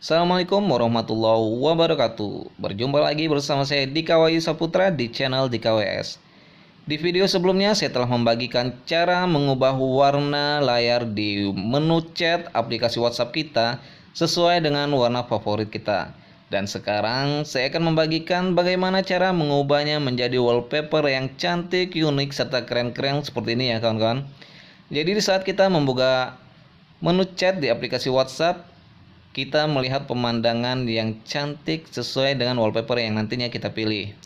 Assalamualaikum warahmatullahi wabarakatuh Berjumpa lagi bersama saya Dika Wayu Saputra di channel DKWS Di video sebelumnya saya telah membagikan cara mengubah warna layar di menu chat aplikasi WhatsApp kita Sesuai dengan warna favorit kita dan sekarang saya akan membagikan bagaimana cara mengubahnya menjadi wallpaper yang cantik, unik, serta keren-keren seperti ini ya kawan-kawan. Jadi di saat kita membuka menu chat di aplikasi WhatsApp, kita melihat pemandangan yang cantik sesuai dengan wallpaper yang nantinya kita pilih.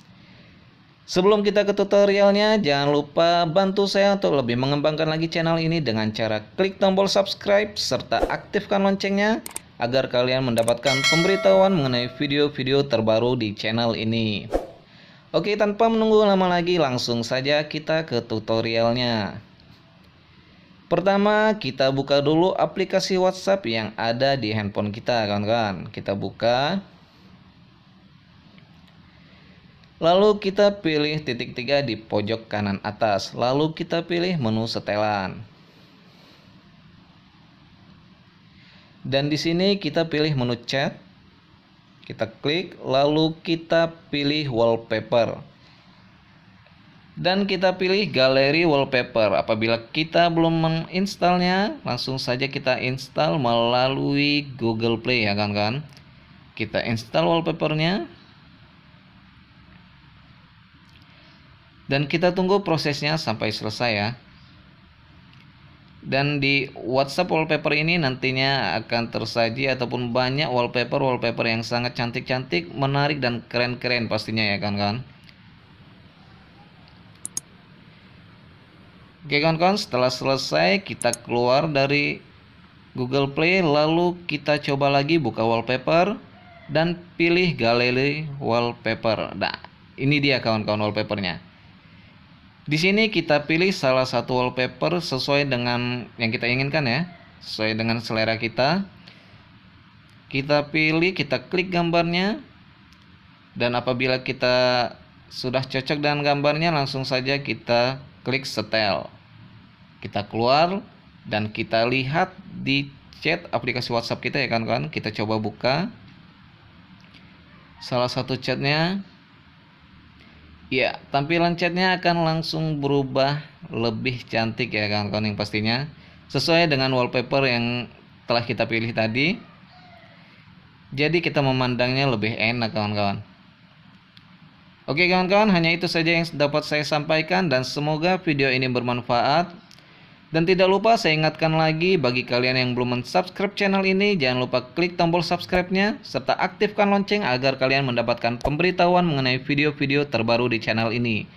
Sebelum kita ke tutorialnya, jangan lupa bantu saya untuk lebih mengembangkan lagi channel ini dengan cara klik tombol subscribe serta aktifkan loncengnya agar kalian mendapatkan pemberitahuan mengenai video-video terbaru di channel ini. Oke, tanpa menunggu lama lagi, langsung saja kita ke tutorialnya. Pertama, kita buka dulu aplikasi WhatsApp yang ada di handphone kita, kawan-kawan. Kita buka. Lalu kita pilih titik tiga di pojok kanan atas. Lalu kita pilih menu setelan. Dan di sini kita pilih menu chat. Kita klik lalu kita pilih wallpaper. Dan kita pilih galeri wallpaper. Apabila kita belum menginstalnya, langsung saja kita install melalui Google Play ya kan kawan Kita install wallpapernya. Dan kita tunggu prosesnya sampai selesai ya dan di WhatsApp wallpaper ini nantinya akan tersaji ataupun banyak wallpaper-wallpaper yang sangat cantik-cantik, menarik dan keren-keren pastinya ya kawan-kawan. Oke kawan-kawan, setelah selesai kita keluar dari Google Play lalu kita coba lagi buka wallpaper dan pilih galeri wallpaper. Nah, ini dia kawan-kawan wallpapernya. Di sini kita pilih salah satu wallpaper sesuai dengan yang kita inginkan ya, sesuai dengan selera kita. Kita pilih, kita klik gambarnya. Dan apabila kita sudah cocok dengan gambarnya, langsung saja kita klik setel. Kita keluar dan kita lihat di chat aplikasi WhatsApp kita ya kan kan. Kita coba buka salah satu chatnya Ya, tampilan chatnya akan langsung berubah lebih cantik ya kawan-kawan yang pastinya sesuai dengan wallpaper yang telah kita pilih tadi. Jadi kita memandangnya lebih enak kawan-kawan. Oke kawan-kawan, hanya itu saja yang dapat saya sampaikan dan semoga video ini bermanfaat. Dan tidak lupa saya ingatkan lagi bagi kalian yang belum mensubscribe channel ini, jangan lupa klik tombol subscribe-nya, serta aktifkan lonceng agar kalian mendapatkan pemberitahuan mengenai video-video terbaru di channel ini.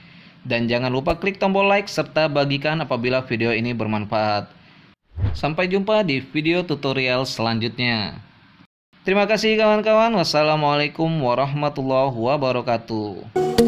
Dan jangan lupa klik tombol like serta bagikan apabila video ini bermanfaat. Sampai jumpa di video tutorial selanjutnya. Terima kasih kawan-kawan. Wassalamualaikum warahmatullahi wabarakatuh.